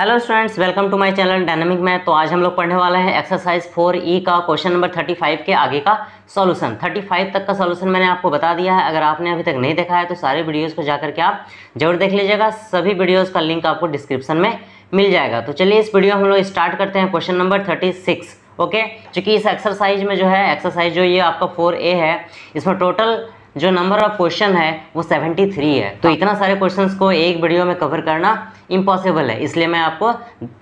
hello students welcome to my channel dynamic math तो आज हम लोग पढ़ने वाले हैं एक्सरसाइज फोर ई का क्वेश्चन नंबर थर्टी फाइव के आगे का सॉल्यूशन थर्टी फाइव तक का सॉल्यूशन मैंने आपको बता दिया है अगर आपने अभी तक नहीं देखा है तो सारे वीडियोस को जाकर के आप जरूर देख लीजिएगा सभी वीडियोज़ का लिंक आपको डिस्क्रिप्शन में मिल जाएगा तो चलिए इस वीडियो हम लोग स्टार्ट करते हैं question number thirty six okay चूँकि इस एक्सरसाइज में जो है एक्सरसाइज जो ये आपका फोर ए है इसमें टोटल जो नंबर ऑफ क्वेश्चन है वो 73 है तो इतना सारे क्वेश्चंस को एक वीडियो में कवर करना इम्पॉसिबल है इसलिए मैं आपको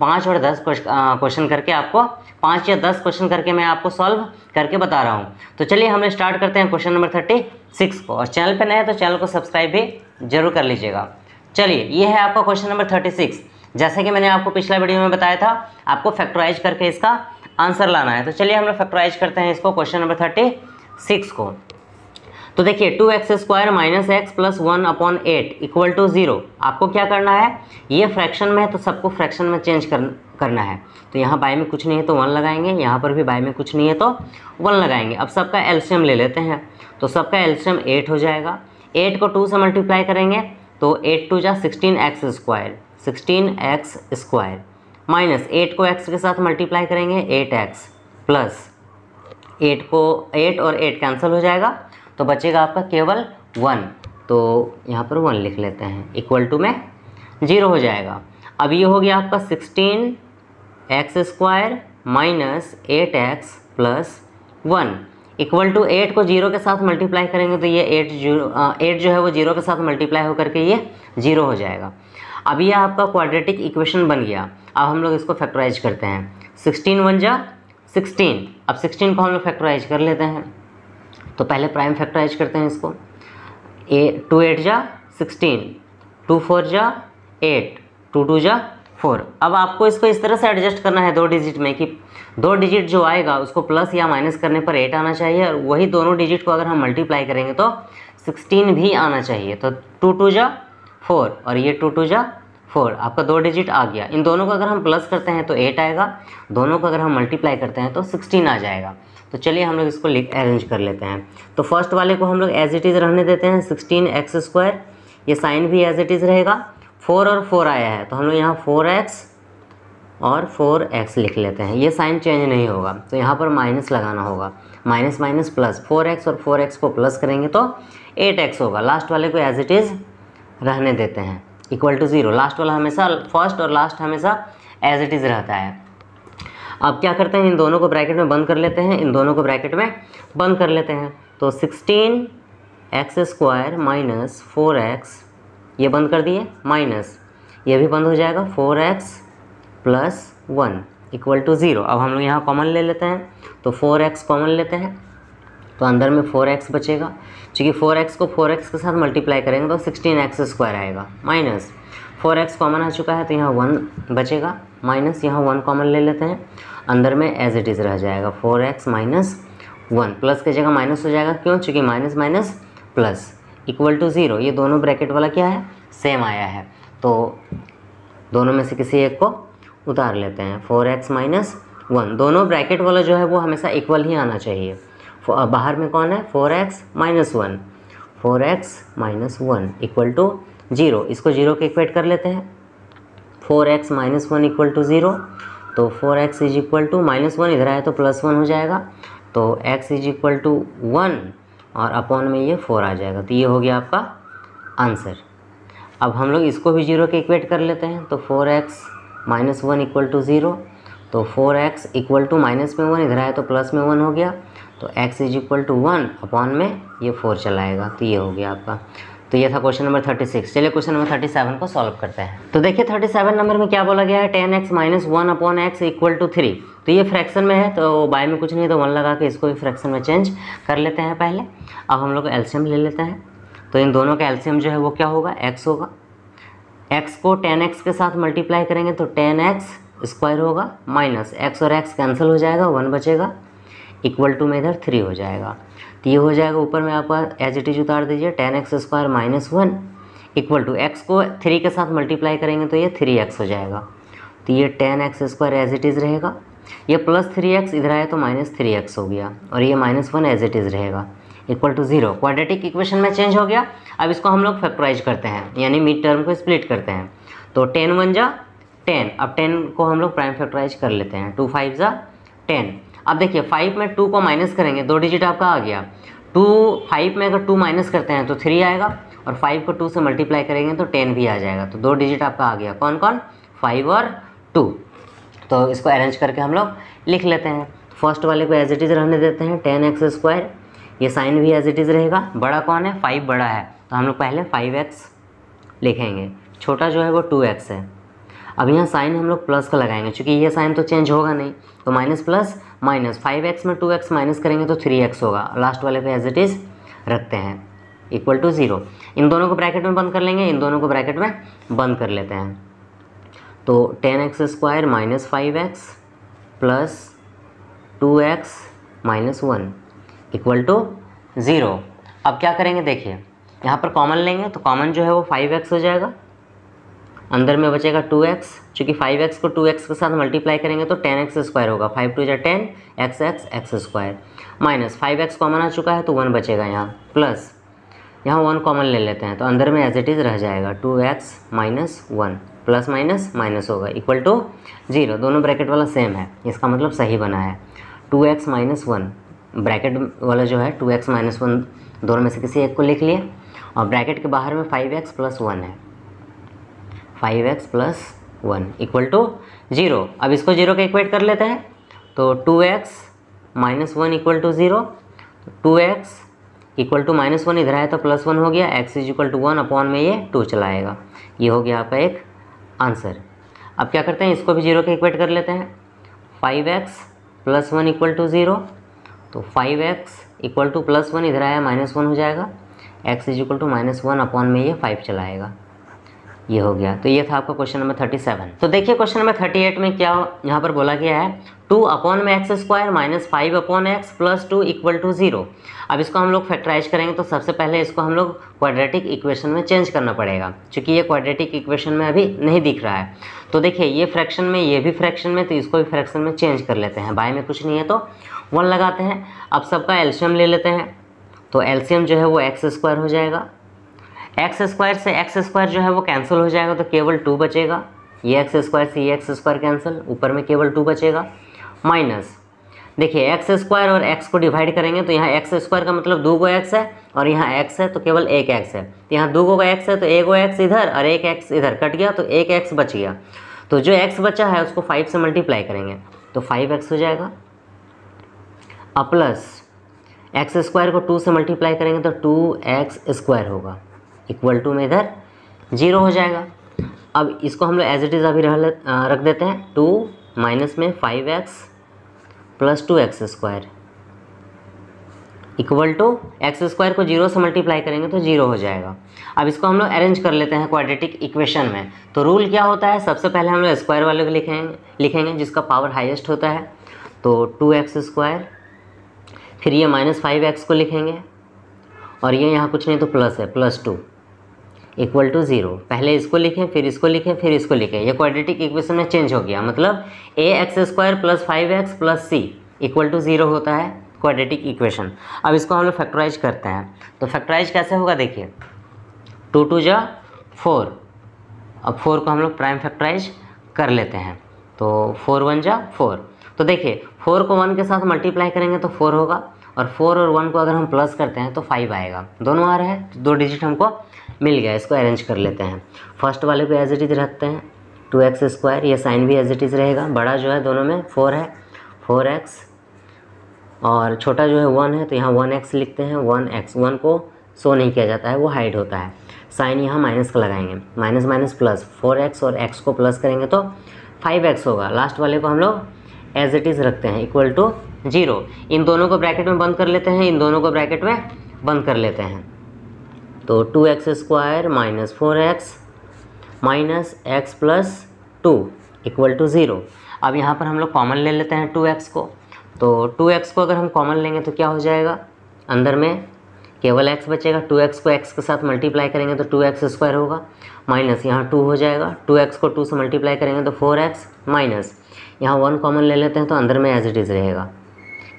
पाँच और दस क्वेश्चन करके आपको पाँच या दस क्वेश्चन करके मैं आपको सॉल्व करके बता रहा हूँ तो चलिए हम स्टार्ट करते हैं क्वेश्चन नंबर थर्टी सिक्स को और चैनल पर नए तो चैनल को सब्सक्राइब भी जरूर कर लीजिएगा चलिए ये है आपका क्वेश्चन नंबर थर्टी सिक्स जैसे कि मैंने आपको पिछला वीडियो में बताया था आपको फैक्टराइज करके इसका आंसर लाना है तो चलिए हम लोग फैक्टराइज करते हैं इसको क्वेश्चन नंबर थर्टी सिक्स को तो देखिए two x square minus x plus one upon eight equal to zero आपको क्या करना है ये फ्रैक्शन में है तो सबको फ्रैक्शन में चेंज कर, करना है तो यहाँ बाय में कुछ नहीं है तो वन लगाएंगे यहाँ पर भी बाय में कुछ नहीं है तो वन लगाएंगे अब सबका एल्शियम ले लेते हैं तो सबका एल्शियम एट हो जाएगा एट को टू से मल्टीप्लाई करेंगे तो एट टू जा sixteen x square sixteen x square minus eight को एक्स के साथ मल्टीप्लाई करेंगे एट एक्स प्लस एट को एट और एट कैंसिल हो जाएगा तो बचेगा आपका केवल वन तो यहाँ पर वन लिख लेते हैं इक्वल टू में जीरो हो जाएगा अब ये हो गया आपका sixteen x square minus eight x plus one equal to eight को जीरो के साथ मल्टीप्लाई करेंगे तो ये एट जीरो एट जो है वो जीरो के साथ मल्टीप्लाई होकर के ये जीरो हो जाएगा अब ये आपका क्वाड्रेटिक इक्वेशन बन गया अब हम लोग इसको फैक्टराइज करते हैं सिक्सटीन वन जा सिक्सटीन अब सिक्सटीन को हम लोग फैक्टराइज कर लेते हैं तो पहले प्राइम फैक्टराइज करते हैं इसको ए टू एट जा सिक्सटीन टू फोर जा एट टू टू जा फोर अब आपको इसको इस तरह से एडजस्ट करना है दो डिजिट में कि दो डिजिट जो आएगा उसको प्लस या माइनस करने पर एट आना चाहिए और वही दोनों डिजिट को अगर हम मल्टीप्लाई करेंगे तो सिक्सटीन भी आना चाहिए तो टू टू जा फोर और ये टू टू जा फोर आपका दो डिजिट आ गया इन दोनों का अगर हम प्लस करते हैं तो एट आएगा दोनों का अगर हम मल्टीप्लाई करते हैं तो सिक्सटीन आ जाएगा तो चलिए हम लोग इसको लिख अरेंज कर लेते हैं तो फर्स्ट वाले को हम लोग एज इट इज़ रहने देते हैं सिक्सटीन एक्स स्क्वायर ये साइन भी एज इट इज़ रहेगा फोर और फोर आया है तो हम लोग यहाँ फोर एक्स और फोर एक्स लिख लेते हैं ये साइन चेंज नहीं होगा तो यहाँ पर माइनस लगाना होगा minus minus plus four x और फोर एक्स को प्लस करेंगे तो एट एक्स होगा लास्ट वाले को एज इट इज़ रहने देते हैं इक्वल टू ज़ीरो लास्ट वाला हमेशा फर्स्ट और लास्ट हमेशा एज इट इज़ रहता है अब क्या करते हैं इन दोनों को ब्रैकेट में बंद कर लेते हैं इन दोनों को ब्रैकेट में बंद कर लेते हैं तो sixteen x square minus four x ये बंद कर दिए माइनस ये भी बंद हो जाएगा four x plus one equal to zero अब हम लोग यहाँ कॉमन ले लेते हैं तो फोर एक्स कॉमन लेते हैं तो अंदर में फोर एक्स बचेगा चूँकि फोर एक्स को फोर एक्स के साथ मल्टीप्लाई करेंगे तो सिक्सटीन एक्स स्क्वायर आएगा माइनस फोर एक्स कॉमन आ चुका है तो यहाँ वन बचेगा माइनस यहाँ वन कॉमन ले लेते हैं अंदर में एज इट इज़ रह जाएगा four x minus one plus की जगह माइनस हो जाएगा क्यों चूँकि minus minus plus equal to zero ये दोनों ब्रैकेट वाला क्या है सेम आया है तो दोनों में से किसी एक को उतार लेते हैं फोर एक्स माइनस वन दोनों ब्रैकेट वाला जो है वो हमेशा इक्वल ही आना चाहिए Uh, बाहर में कौन है four x minus one four x minus one equal to zero इसको जीरो के इक्वेट कर लेते हैं four x minus one equal to zero तो four x is equal to minus one इधर आए तो प्लस वन हो जाएगा तो x is equal to one और अपॉन में ये फोर आ जाएगा तो ये हो गया आपका आंसर अब हम लोग इसको भी जीरो के इक्वेट कर लेते हैं तो four x minus one equal to zero तो four x equal to minus में वन इधर आए तो प्लस में वन हो गया तो x is equal to one upon में ये फोर चलाएगा तो ये हो गया आपका तो ये था क्वेश्चन नंबर थर्टी सिक्स चलिए क्वेश्चन नंबर थर्टी सेवन को सॉल्व करते हैं तो देखिए थर्टी सेवन नंबर में क्या बोला गया है ten x minus one upon x equal to three तो ये फ्रैक्शन में है तो बाय में कुछ नहीं तो वन लगा के इसको भी फ्रैक्शन में चेंज कर लेते हैं पहले अब हम लोग एल्शियम ले लेते हैं तो इन दोनों का एल्शियम जो है वो क्या होगा एक्स होगा एक्स को टेन एक्स के साथ मल्टीप्लाई करेंगे तो टेन एक्स स्क्वायर होगा माइनस एक्स और एक्स कैंसिल हो जाएगा वन बचेगा इक्वल टू में इधर थ्री हो जाएगा तो ये हो जाएगा ऊपर में आपका एज इट इज उतार दीजिए ten x square minus one equal to x को थ्री के साथ मल्टीप्लाई करेंगे तो ये थ्री एक्स हो जाएगा तो ये ten x square as it is रहेगा ये प्लस थ्री एक्स इधर आया तो माइनस थ्री एक्स हो गया और ये minus one as it is रहेगा equal to zero quadratic equation में चेंज हो गया अब इसको हम लोग फैक्टराइज करते हैं यानी मिड टर्म को स्प्लिट करते हैं तो टेन वन जा टेन अब टेन को हम लोग प्राइम फैक्टराइज कर लेते हैं टू फाइव जा टेन अब देखिए फाइव में टू को माइनस करेंगे दो डिजिट आपका आ गया टू फाइव में अगर टू माइनस करते हैं तो थ्री आएगा और फाइव को टू से मल्टीप्लाई करेंगे तो टेन भी आ जाएगा तो दो डिजिट आपका आ गया कौन कौन फाइव और टू तो इसको अरेंज करके हम लोग लिख लेते हैं फर्स्ट वाले को एज इट इज़ रहने देते हैं टेन एक्स स्क्वायर ये साइन भी एज इट इज़ रहेगा बड़ा कौन है फाइव बड़ा है तो हम लोग पहले फाइव एक्स लिखेंगे छोटा जो है वो टू एक्स है अब यहाँ साइन हम लोग प्लस का लगाएंगे क्योंकि ये साइन तो चेंज होगा नहीं तो minus plus minus five x में टू एक्स माइनस करेंगे तो थ्री एक्स होगा लास्ट वाले पे एज इट इज़ रखते हैं इक्वल टू ज़ीरो इन दोनों को ब्रैकेट में बंद कर लेंगे इन दोनों को ब्रैकेट में बंद कर लेते हैं तो ten x square minus five x plus two x minus one equal to zero अब क्या करेंगे देखिए यहाँ पर कॉमन लेंगे तो कॉमन जो है वो फाइव एक्स हो जाएगा अंदर में बचेगा टू एक्स चूँकि फाइव एक्स को टू एक्स के साथ मल्टीप्लाई करेंगे तो टेन एक्स स्क्वायर होगा फाइव टू या ten x x x square minus five x common आ चुका है तो वन बचेगा यहाँ प्लस यहाँ वन कॉमन ले लेते हैं तो अंदर में एज इट इज़ रह जाएगा two x minus one plus minus minus होगा इक्वल टू जीरो दोनों ब्रैकेट वाला सेम है इसका मतलब सही बना है two x minus one bracket वाला जो है टू एक्स माइनस वन दोनों में से किसी एक को लिख लिए और ब्रैकेट के बाहर में फाइव एक्स प्लस वन है five x plus one equal to zero अब इसको जीरो के इक्वेट कर लेते हैं तो two x minus one equal to zero two x equal to minus one इधर आया तो प्लस वन हो गया x is equal to one upon में ये टू चलाएगा ये हो गया आपका एक आंसर अब क्या करते हैं इसको भी जीरो के इक्वेट कर लेते हैं five x plus one equal to zero तो five x equal to plus one इधर आया माइनस वन हो जाएगा x is equal to minus one upon में ये फाइव चलाएगा ये हो गया तो ये था आपका क्वेश्चन नंबर थर्टी सेवन तो देखिए क्वेश्चन नंबर थर्टी एट में क्या यहाँ पर बोला गया है टू अपॉन में x square minus five upon x plus two equal to zero अब इसको हम लोग फैक्टराइज करेंगे तो सबसे पहले इसको हम लोग क्वाड्रेटिक इक्वेशन में चेंज करना पड़ेगा क्योंकि ये क्वाड्रेटिक इक्वेशन में अभी नहीं दिख रहा है तो देखिए ये फ्रैक्शन में ये भी फ्रैक्शन में तो इसको भी फ्रैक्शन में चेंज कर लेते हैं बाय में कुछ नहीं है तो वन लगाते हैं अब सबका एल्शियम ले लेते हैं तो एल्शियम जो है वो एक्स स्क्वायर हो जाएगा एक्स स्क्वायर से एक्स स्क्वायर जो है वो कैंसिल हो जाएगा तो केवल टू बचेगा ये एक्स स्क्वायर से ये एक्स स्क्वायर कैंसिल ऊपर में केवल टू बचेगा माइनस देखिए एक्स स्क्वायर और एक्स को डिवाइड करेंगे तो यहाँ एक्स स्क्वायर का मतलब दो गो एक्स है और यहाँ एक्स है तो केवल एक एक्स है तो यहाँ दो गो का एक्स है तो एक गो एक्स इधर और एक एक्स इधर कट गया तो एक एक्स बच गया तो जो एक्स बचा है उसको फाइव से मल्टीप्लाई करेंगे तो फाइव एक्स हो जाएगा और प्लस एक्स स्क्वायर को टू से मल्टीप्लाई करेंगे तो two x square equal equal to में इधर जीरो हो जाएगा अब इसको हम लोग एज इट इज़ अभी रख देते हैं टू माइनस में five x plus two x square equal to x square को जीरो से मल्टीप्लाई करेंगे तो जीरो हो जाएगा अब इसको हम लोग अरेंज कर लेते हैं क्वाड्रेटिक इक्वेशन में तो रूल क्या होता है सबसे पहले हम लोग स्क्वायर वाले को लिखेंगे लिखेंगे जिसका पावर हाईएस्ट होता है तो टू एक्स स्क्वायर फिर ये माइनस फाइव एक्स को लिखेंगे और ये यहाँ कुछ नहीं तो प्लस है plus two equal to zero पहले इसको लिखें फिर इसको लिखें फिर इसको लिखें ये क्वाड्रेटिक इक्वेशन में चेंज हो गया मतलब a x square plus five x plus c equal to zero होता है क्वाड्रेटिक इक्वेशन अब इसको हम लोग फैक्टराइज करते हैं तो फैक्टराइज कैसे होगा देखिए टू टू जा फोर अब फोर को हम लोग प्राइम फैक्टराइज कर लेते हैं तो फोर वन जा फोर तो देखिए फोर को वन के साथ मल्टीप्लाई करेंगे तो फोर होगा और फोर और वन को अगर हम प्लस करते हैं तो फाइव आएगा दोनों आ रहे हैं तो दो डिजिट हमको मिल गया इसको अरेंज कर लेते हैं फर्स्ट वाले को एज इट इज़ रखते हैं टू एक्स स्क्वायर ये साइन भी एज इट इज़ रहेगा बड़ा जो है दोनों में फोर है फोर एक्स और छोटा जो है वन है तो यहाँ वन एक्स लिखते हैं वन एक्स वन को शो नहीं किया जाता है वो हाइड होता है साइन यहाँ माइनस का लगाएंगे minus minus plus four x और एक्स को प्लस करेंगे तो फाइव एक्स होगा लास्ट वाले को हम लोग एज इट इज़ रखते हैं इक्वल टू जीरो इन दोनों को ब्रैकेट में बंद कर लेते हैं इन दोनों को ब्रैकेट में बंद कर लेते हैं तो two x square minus four x minus x plus two equal to zero अब यहाँ पर हम लोग कॉमन ले लेते हैं टू एक्स को तो टू एक्स को अगर हम कॉमन लेंगे तो क्या हो जाएगा अंदर में केवल एक्स बचेगा टू एक्स को एक्स के साथ मल्टीप्लाई करेंगे तो टू एक्स स्क्वायर होगा माइनस यहाँ टू हो जाएगा टू एक्स को टू से मल्टीप्लाई करेंगे तो फोर एक्स माइनस यहाँ वन कॉमन ले लेते हैं तो अंदर में एज इट इज़ रहेगा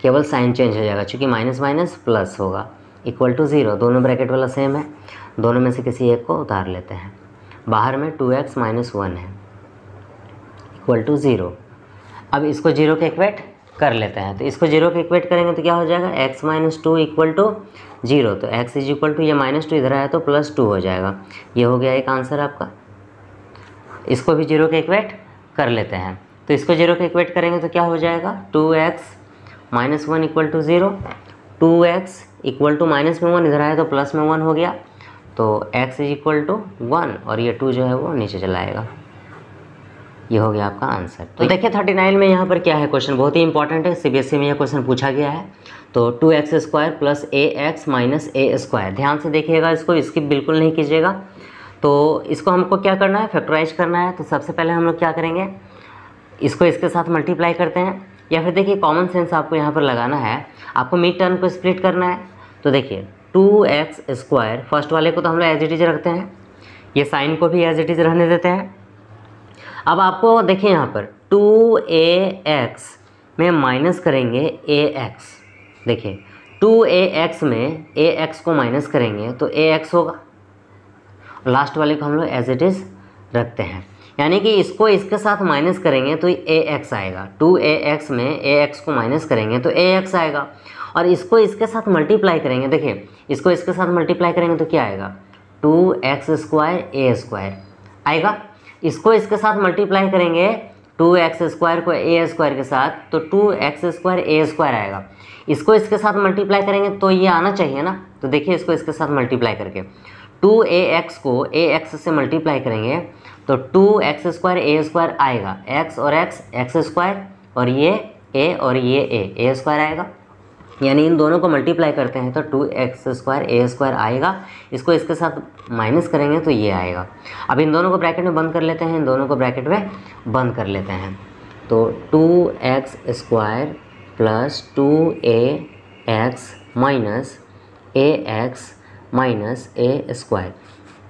केवल साइन चेंज हो जाएगा क्योंकि माइनस माइनस प्लस होगा इक्वल टू ज़ीरो दोनों ब्रैकेट वाला सेम है दोनों में से किसी एक को उतार लेते हैं बाहर में टू एक्स माइनस वन है इक्वल टू ज़ीरो अब इसको जीरो के इक्वेट कर लेते हैं तो इसको जीरो के इक्वेट करेंगे तो क्या हो जाएगा x minus two equal to zero तो एक्स इज इक्वल टू ये माइनस टू इधर आया तो प्लस टू हो जाएगा ये हो गया एक आंसर आपका इसको भी जीरो के इक्वेट कर लेते हैं तो इसको जीरो के इक्वेट करेंगे तो क्या हो जाएगा two x minus one equal to zero two x equal to minus में वन इधर आया तो प्लस में वन हो गया तो x is equal to one और ये टू जो है वो नीचे चला आएगा ये हो गया आपका आंसर तो देखिए थर्टी नाइन में यहाँ पर क्या है क्वेश्चन बहुत ही इंपॉर्टेंट है सीबीएसई e में यह क्वेश्चन पूछा गया है तो two x square plus a x minus a square ध्यान से देखिएगा इसको स्किप बिल्कुल नहीं कीजिएगा तो इसको हमको क्या करना है फैक्टराइज करना है तो सबसे पहले हम लोग क्या करेंगे इसको इसके साथ मल्टीप्लाई करते हैं या फिर देखिए कॉमन सेंस आपको यहाँ पर लगाना है आपको मिड टर्म को स्प्लिट करना है तो देखिए टू एक्स स्क्वायर फर्स्ट वाले को तो हम लोग एज इट इज रखते हैं ये साइन को भी एज इट इज रहने देते हैं अब आपको देखिए यहाँ पर टू ए एक्स में माइनस करेंगे ए एक्स देखिए टू ए एक्स में ए एक्स को माइनस करेंगे तो ए एक्स होगा लास्ट वाले को हम लोग एज इट इज़ रखते हैं यानी कि इसको इसके साथ माइनस करेंगे तो ए एक्स आएगा टू ए एक्स में ए एक्स को माइनस करेंगे तो ए एक्स आएगा और इसको इसके साथ मल्टीप्लाई करेंगे देखिए इसको इसके साथ मल्टीप्लाई करेंगे तो क्या आएगा two x square a square आएगा इसको इसके साथ मल्टीप्लाई करेंगे टू एक्स स्क्वायर को ए स्क्वायर के साथ तो two x square a square आएगा इसको इसके साथ मल्टीप्लाई करेंगे तो ये आना चाहिए ना तो देखिए इसको इसके साथ मल्टीप्लाई करके टू ए एक्स को ए एक्स से मल्टीप्लाई करेंगे तो two x square a square आएगा एक्स और एक्स एक्स स्क्वायर और ये ए और ये ए ए स्क्वायर आएगा यानी इन दोनों को मल्टीप्लाई करते हैं तो two x square a square आएगा इसको इसके साथ माइनस करेंगे तो ये आएगा अब इन दोनों को ब्रैकेट में बंद कर लेते हैं इन दोनों को ब्रैकेट में बंद कर लेते हैं तो two x square plus two a x minus a x minus a square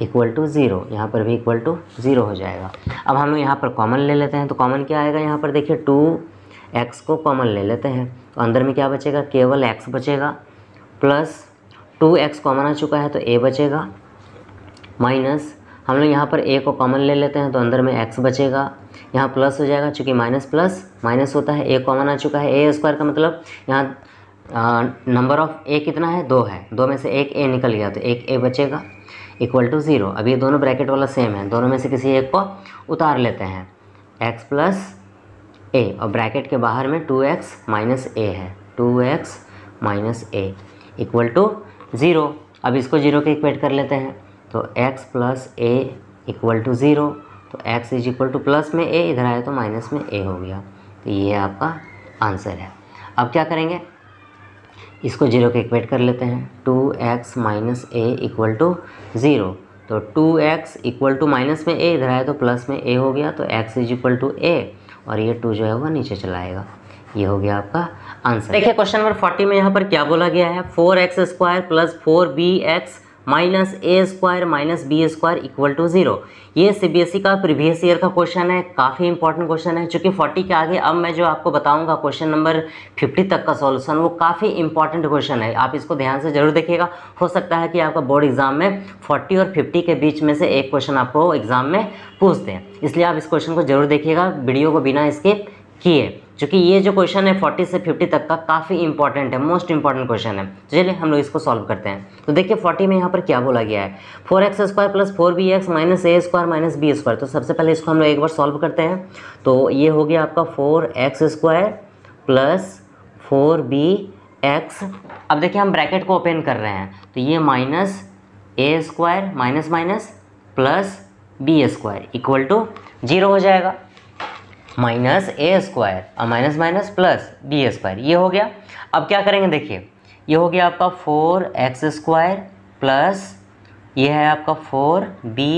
equal to zero यहाँ पर भी इक्वल टू ज़ीरो हो जाएगा अब हम लोग यहाँ पर कॉमन ले लेते हैं तो कॉमन क्या आएगा यहाँ पर देखिए टू एक्स को कॉमन ले लेते हैं तो अंदर में क्या बचेगा केवल एक्स बचेगा प्लस टू एक्स कॉमन आ चुका है तो ए बचेगा माइनस हम लोग यहाँ पर ए को कॉमन ले लेते हैं तो अंदर में एक्स बचेगा यहाँ प्लस हो जाएगा चूँकि माइनस प्लस माइनस होता है ए कॉमन आ चुका है ए स्क्वायर का मतलब यहाँ नंबर ऑफ ए कितना है दो है दो में से एक ए निकल गया तो एक ए बचेगा इक्वल टू ज़ीरो अब ये दोनों ब्रैकेट वाला सेम है दोनों में से किसी एक को उतार लेते हैं एक्स प्लस ए और ब्रैकेट के बाहर में टू एक्स माइनस ए है two x minus a equal to zero अब इसको ज़ीरो के इक्वेट कर लेते हैं तो x plus a equal to zero तो x is equal to plus में a इधर आया तो माइनस में a हो गया तो ये आपका आंसर है अब क्या करेंगे इसको जीरो के इक्वेट कर लेते हैं two x minus a equal to zero तो two x equal to minus में ए इधर आया तो प्लस में ए हो गया तो x is equal to a और ये टू जो है वो नीचे चला आएगा ये हो गया आपका आंसर देखिए क्वेश्चन नंबर फोर्टी में यहाँ पर क्या बोला गया है four x square plus four b x minus a square minus b square equal to zero ये सीबीएसई e का प्रीवियस ईयर का क्वेश्चन है काफ़ी इंपॉर्टेंट क्वेश्चन है चूँकि फोर्टी के आगे अब मैं जो आपको बताऊंगा क्वेश्चन नंबर फिफ्टी तक का सॉल्यूशन वो काफ़ी इंपॉर्टेंट क्वेश्चन है आप इसको ध्यान से जरूर देखिएगा हो सकता है कि आपका बोर्ड एग्जाम में फोर्टी और फिफ्टी के बीच में से एक क्वेश्चन आपको एग्जाम में पूछ दें इसलिए आप इस क्वेश्चन को जरूर देखिएगा वीडियो को बिना इसके किए चूँकि ये जो क्वेश्चन है फोर्टी से फिफ्टी तक का काफ़ी इंपॉर्टेंट है मोस्ट इंपॉर्टेंट क्वेश्चन है तो चलिए हम लोग इसको सॉल्व करते हैं तो देखिए फोर्टी में यहाँ पर क्या बोला गया है four x square plus four b x minus a square minus b square तो सबसे पहले इसको हम लोग एक बार सॉल्व करते हैं तो ये हो गया आपका four x square plus four b x अब देखिए हम ब्रैकेट को ओपन कर रहे हैं तो ये minus a square minus minus plus b square equal to zero हो जाएगा माइनस ए स्क्वायर और minus minus plus b square ये हो गया अब क्या करेंगे देखिए ये हो गया आपका फोर एक्स स्क्वायर प्लस ये है आपका फोर बी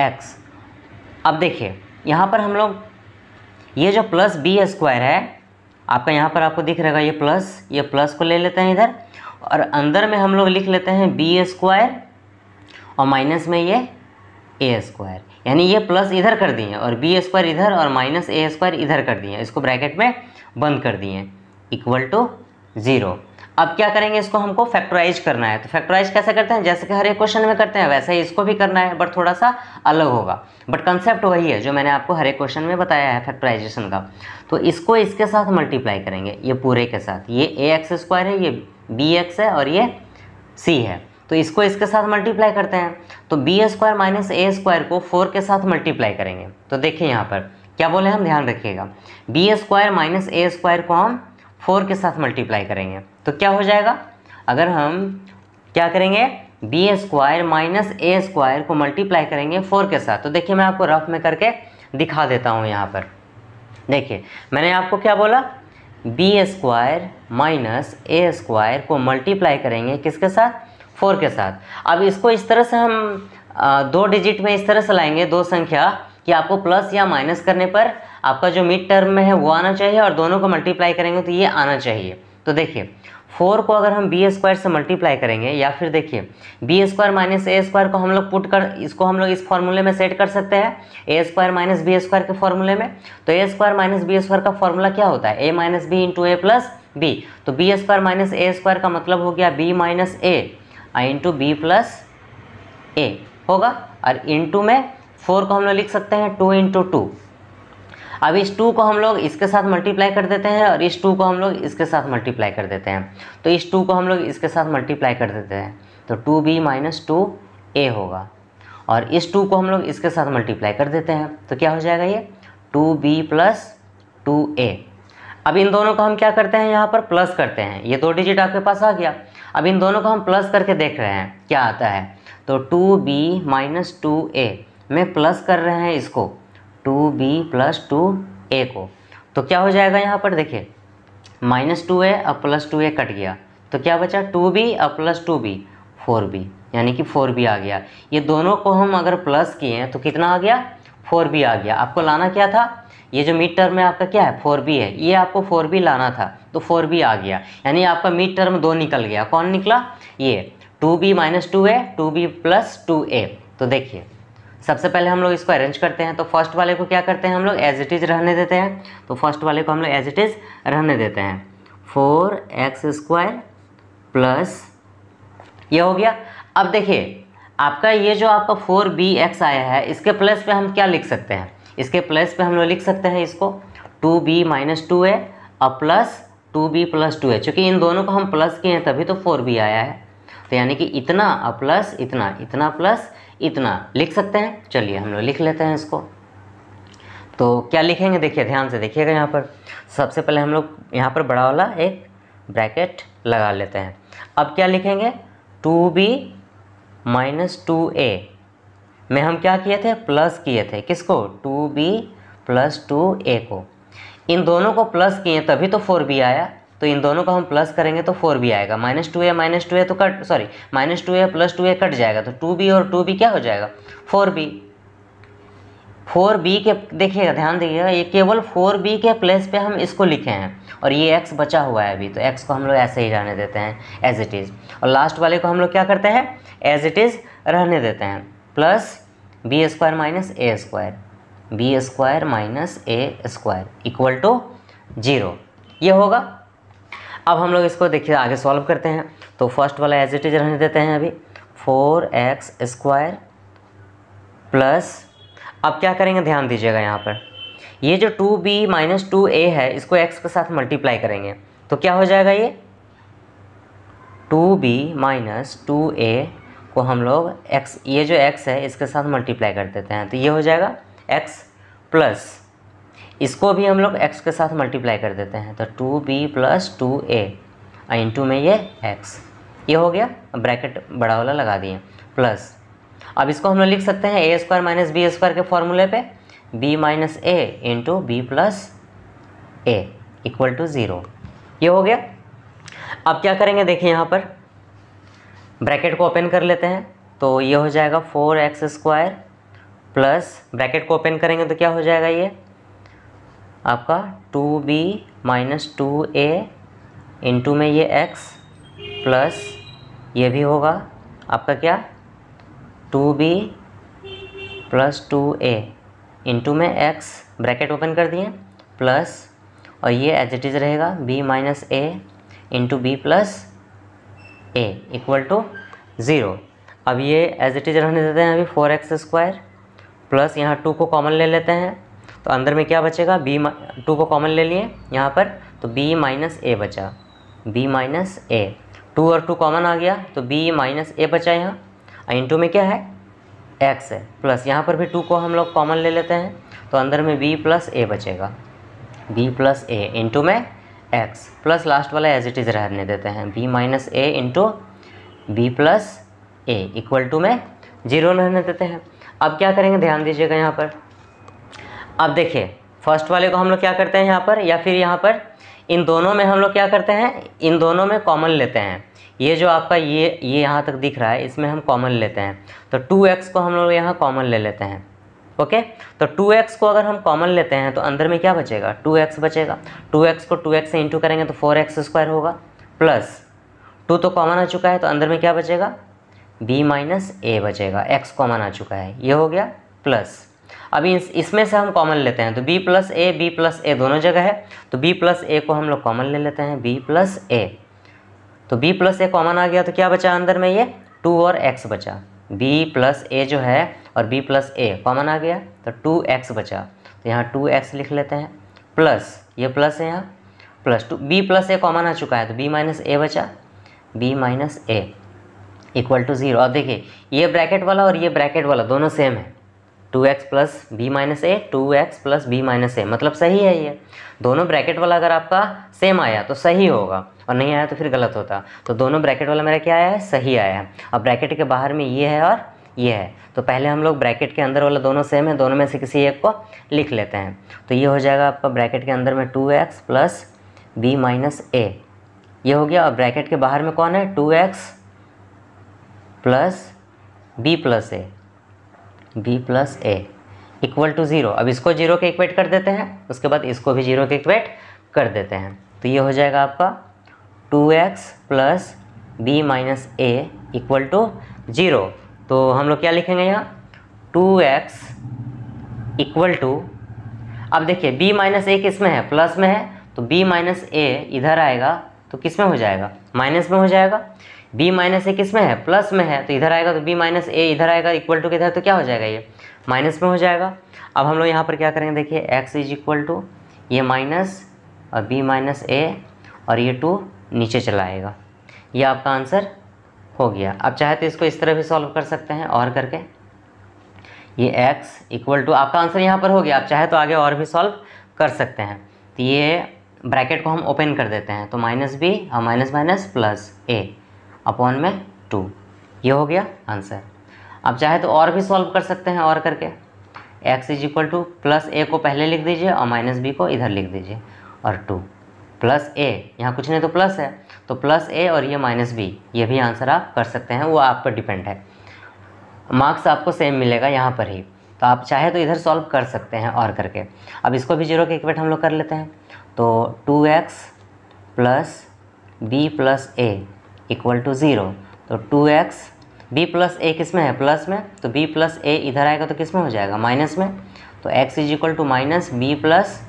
एक्स अब देखिए यहाँ पर हम लोग ये जो प्लस बी स्क्वायर है आपका यहाँ पर आपको दिख रहेगा ये प्लस ये प्लस को ले लेते हैं इधर और अंदर में हम लोग लिख लेते हैं बी स्क्वायर और माइनस में ये ए स्क्वायर यानी ये प्लस इधर कर दिए और बी स्क्वायर इधर और माइनस ए स्क्वायर इधर कर दिए इसको ब्रैकेट में बंद कर दिए इक्वल टू ज़ीरो अब क्या करेंगे इसको हमको फैक्टराइज करना है तो फैक्टराइज कैसे करते हैं जैसे कि हर एक क्वेश्चन में करते हैं वैसे ही इसको भी करना है बट थोड़ा सा अलग होगा बट कंसेप्ट वही है जो मैंने आपको हर एक क्वेश्चन में बताया है फैक्टराइजेशन का तो इसको इसके साथ मल्टीप्लाई करेंगे ये पूरे के साथ ये ए एक्स स्क्वायर है ये बी एक्स है और ये सी है तो इसको इसके साथ मल्टीप्लाई करते हैं तो b square minus a square को फोर के साथ मल्टीप्लाई करेंगे तो देखिए यहाँ पर क्या बोले हम ध्यान रखिएगा b square minus a square को हम फोर के साथ मल्टीप्लाई करेंगे तो क्या हो जाएगा अगर हम क्या करेंगे b square minus a square को मल्टीप्लाई करेंगे फोर के साथ तो देखिए मैं आपको रफ में करके दिखा देता हूँ यहाँ पर देखिए मैंने आपको क्या बोला b square minus a square को मल्टीप्लाई करेंगे किसके साथ फोर के साथ अब इसको इस तरह से हम दो डिजिट में इस तरह से लाएंगे दो संख्या कि आपको प्लस या माइनस करने पर आपका जो मिड टर्म में है वो आना चाहिए और दोनों को मल्टीप्लाई करेंगे तो ये आना चाहिए तो देखिए फोर को अगर हम बी स्क्वायर से मल्टीप्लाई करेंगे या फिर देखिए b square minus a square को हम लोग पुट कर इसको हम लोग इस फॉर्मूले में सेट कर सकते हैं a square minus b square के फॉर्मूले में तो a square minus b square का फॉर्मूला क्या होता है a minus b into a plus b तो b square minus a square का मतलब हो गया b minus a into b plus a होगा और इंटू में फोर को हम लोग लिख सकते हैं टू इंटू टू अब इस टू को हम लोग इसके साथ मल्टीप्लाई कर देते हैं और इस टू को हम लोग इसके साथ मल्टीप्लाई कर देते हैं तो इस टू को हम लोग इसके साथ मल्टीप्लाई कर देते हैं तो two b minus two a होगा और इस टू को हम लोग इसके साथ मल्टीप्लाई कर देते हैं तो क्या हो जाएगा ये two b plus two a अब इन दोनों को हम क्या करते हैं यहाँ पर प्लस करते हैं ये दो डिजिट आपके पास आ गया अब इन दोनों को हम प्लस करके देख रहे हैं क्या आता है तो two b minus two a में प्लस कर रहे हैं इसको two b plus two a को तो क्या हो जाएगा यहाँ पर देखिए माइनस टू ए अब प्लस टू ए कट गया तो क्या बचा टू बी और plus two b four b यानी कि फोर बी आ गया ये दोनों को हम अगर प्लस किए हैं तो कितना आ गया फोर बी आ गया आपको लाना क्या था ये जो मिड टर्म है आपका क्या है फोर बी है ये आपको फोर बी लाना था तो फोर बी आ गया यानी आपका मिड टर्म दो निकल गया कौन निकला ये two b minus two a two b plus two a तो देखिए सबसे पहले हम लोग इसको अरेंज करते हैं तो फर्स्ट वाले को क्या करते हैं हम लोग एज इट इज़ रहने देते हैं तो फर्स्ट वाले को हम लोग एज इट इज़ रहने देते हैं फोर एक्स स्क्वायर प्लस ये हो गया अब देखिए आपका ये जो आपका फोर बी एक्स आया है इसके प्लस पे हम क्या लिख सकते हैं इसके प्लस पे हम लोग लिख सकते हैं इसको two b minus two a और plus two b plus two a चूँकि इन दोनों को हम प्लस किए हैं तभी तो फोर बी आया है तो यानी कि इतना और प्लस इतना इतना प्लस इतना लिख सकते हैं चलिए हम लोग लिख लेते हैं इसको तो क्या लिखेंगे देखिए ध्यान से देखिएगा यहाँ पर सबसे पहले हम लोग यहाँ पर बड़ा वाला एक ब्रैकेट लगा लेते हैं अब क्या लिखेंगे two b minus two a में हम क्या किए थे प्लस किए थे किसको two b plus two a को इन दोनों को प्लस किए तभी तो फोर बी आया तो इन दोनों को हम प्लस करेंगे तो फोर बी आएगा minus two a minus two a तो cut sorry minus two a plus two a cut जाएगा तो टू बी और टू बी क्या हो जाएगा फोर बी फोर बी के देखिएगा ध्यान दीजिएगा ये केवल फोर बी के प्लेस पे हम इसको लिखे हैं और ये एक्स बचा हुआ है अभी तो एक्स को हम लोग ऐसे ही रहने देते हैं एज इट इज़ और लास्ट वाले को हम लोग क्या करते हैं एज इट इज़ रहने देते हैं plus b square minus a square b square minus a square equal to zero ये होगा अब हम लोग इसको देखिए आगे सॉल्व करते हैं तो फर्स्ट वाला एज इट इज रहने देते हैं अभी फोर एक्स स्क्वायर प्लस अब क्या करेंगे ध्यान दीजिएगा यहाँ पर ये जो two b minus two a है इसको एक्स के साथ मल्टीप्लाई करेंगे तो क्या हो जाएगा ये two b minus two a को हम लोग x ये जो x है इसके साथ मल्टीप्लाई कर देते हैं तो ये हो जाएगा x प्लस इसको भी हम लोग x के साथ मल्टीप्लाई कर देते हैं तो two b plus two a into में ये x ये हो गया ब्रैकेट बड़ा वाला लगा दिए प्लस अब इसको हम लोग लिख सकते हैं a square minus b square के फॉर्मूले पे b minus a into b plus a equal to zero ये हो गया अब क्या करेंगे देखिए यहाँ पर ब्रैकेट को ओपन कर लेते हैं तो ये हो जाएगा four x square plus bracket को ओपन करेंगे तो क्या हो जाएगा ये आपका two b minus two a into में ये एक्स प्लस ये भी होगा आपका क्या two b plus two a into में एक्स ब्रैकेट ओपन कर दिए प्लस और ये एज इट इज़ रहेगा b minus a into b plus a equal to zero अब ये एज इट इज रहने देते हैं अभी फोर एक्स स्क्वायर प्लस यहाँ टू को कॉमन ले लेते हैं तो अंदर में क्या बचेगा बी टू को कॉमन ले लिए यहाँ पर तो बी माइनस ए बचा बी माइनस ए टू और टू कॉमन आ गया तो बी माइनस ए बचा यहाँ टू में क्या है एक्स है प्लस यहाँ पर भी टू को हम लोग कॉमन ले लेते हैं तो अंदर में बी प्लस ए बचेगा बी प्लस ए इंटू में एक्स प्लस लास्ट वाला एज इट इज़ रहने देते हैं b minus a into b plus a equal to में जीरो रहने देते हैं अब क्या करेंगे ध्यान दीजिएगा यहाँ पर अब देखिए फर्स्ट वाले को हम लोग क्या करते हैं यहाँ पर या फिर यहाँ पर इन दोनों में हम लोग क्या करते हैं इन दोनों में कॉमन लेते हैं ये जो आपका ये ये यहाँ तक दिख रहा है इसमें हम कॉमन लेते हैं तो टू एक्स को हम लोग यहाँ कॉमन ले लेते हैं ओके तो 2x को अगर हम कॉमन लेते हैं तो अंदर में क्या बचेगा 2x बचेगा 2x को 2x से इंटू करेंगे तो एक्स स्क्वायर होगा प्लस टू तो कॉमन आ चुका है तो अंदर में क्या बचेगा b माइनस ए बचेगा x कॉमन आ चुका है ये हो गया प्लस अभी इस, इसमें से हम कॉमन लेते हैं तो b plus a b plus a दोनों जगह है तो b प्लस ए को हम लोग कॉमन ले लेते हैं b प्लस ए तो b प्लस ए कॉमन आ गया तो क्या बचा अंदर में ये टू और एक्स बचा बी प्लस ए जो है और बी प्लस ए कॉमन आ गया तो टू एक्स बचा तो यहाँ टू एक्स लिख लेते हैं प्लस ये प्लस है यहाँ plus two b plus a common आ चुका है तो बी माइनस ए बचा b minus a equal to zero अब देखिए ये ब्रैकेट वाला और ये ब्रैकेट वाला दोनों सेम है two x plus b minus a two x plus b minus a मतलब सही है ये दोनों ब्रैकेट वाला अगर आपका सेम आया तो सही होगा और नहीं आया तो फिर गलत होता तो दोनों ब्रैकेट वाला मेरा क्या आया है सही आया है अब ब्रैकेट के बाहर में ये है और ये है तो पहले हम लोग ब्रैकेट के अंदर वाला दोनों सेम है दोनों में से किसी एक को लिख लेते हैं तो ये हो जाएगा आपका ब्रैकेट के अंदर में two x plus b minus a ये हो गया और ब्रैकेट के बाहर में कौन है two x plus b plus a b plus a equal to zero अब इसको जीरो के इक्वेट कर देते हैं उसके बाद इसको भी जीरो के इक्वेट कर देते हैं तो ये हो जाएगा आपका two x plus b minus a equal to zero तो हम लोग क्या लिखेंगे यहाँ टू एक्स इक्वल टू अब देखिए b माइनस ए किस में है प्लस में है तो b माइनस ए इधर आएगा तो किस में हो जाएगा माइनस में हो जाएगा बी माइनस ए किस में है प्लस में है तो इधर आएगा तो बी माइनस ए इधर आएगा इक्वल टू किधर तो क्या हो जाएगा ये माइनस में हो जाएगा अब हम लोग यहाँ पर क्या करेंगे देखिए एक्स इज इक्वल टू ये माइनस और बी माइनस ए और ये टू नीचे चला आएगा ये आपका आंसर हो गया आप चाहे तो इसको इस तरह भी सॉल्व कर सकते हैं और करके ये x इक्वल टू आपका आंसर यहाँ पर हो गया आप चाहे तो आगे और भी सॉल्व कर सकते हैं तो ये ब्रैकेट को हम ओपन कर देते हैं तो माइनस बी और minus minus plus a upon में टू ये हो गया आंसर आप चाहे तो और भी सॉल्व कर सकते हैं और करके x is equal to plus a को पहले लिख दीजिए और माइनस बी को इधर लिख दीजिए और टू प्लस ए यहाँ कुछ नहीं तो प्लस है तो प्लस ए और ये माइनस बी ये भी आंसर आप कर सकते हैं वो आप पर डिपेंड है मार्क्स आपको सेम मिलेगा यहाँ पर ही तो आप चाहे तो इधर सॉल्व कर सकते हैं और करके अब इसको भी जीरो के इक्वेट हम लोग कर लेते हैं तो two x plus b plus a equal to zero तो two x b plus a किस में है प्लस में तो बी प्लस ए इधर आएगा तो किस में हो जाएगा माइनस में तो x is equal to minus b plus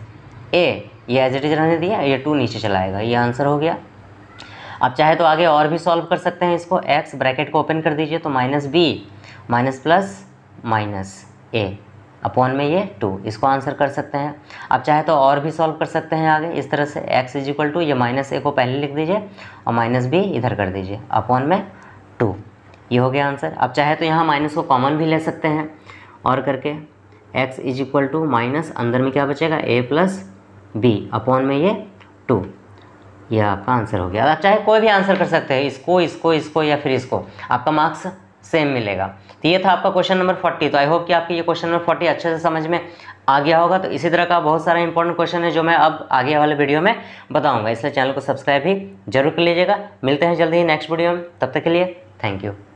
a ये एज इट इज रहने दिया ये टू नीचे चलाएगा ये आंसर हो गया आप चाहे तो आगे और भी सॉल्व कर सकते हैं इसको एक्स ब्रैकेट को ओपन कर दीजिए तो minus b minus plus minus a upon में ये टू इसको आंसर कर सकते हैं आप चाहे तो और भी सॉल्व कर सकते हैं आगे इस तरह से एक्स इज इक्वल टू ये माइनस ए को पहले लिख दीजिए और माइनस बी इधर कर दीजिए अपॉन में टू ये हो गया आंसर आप चाहे तो यहाँ माइनस को कॉमन भी ले सकते हैं और करके x is equal to minus अंदर में क्या बचेगा ए प्लस बी अपॉन में ये टू यह आपका आंसर हो गया आप चाहे कोई भी आंसर कर सकते हैं इसको इसको इसको या फिर इसको आपका मार्क्स सेम मिलेगा तो ये था आपका क्वेश्चन नंबर फोर्टी तो आई होप कि आपके ये क्वेश्चन नंबर फोर्टी अच्छे से समझ में आ गया होगा तो इसी तरह का बहुत सारा इंपॉर्टेंट क्वेश्चन है जो मैं अब आगे वाले वीडियो में बताऊंगा इसलिए चैनल को सब्सक्राइब भी जरूर कर लीजिएगा मिलते हैं जल्दी ही नेक्स्ट वीडियो में तब तक के लिए थैंक यू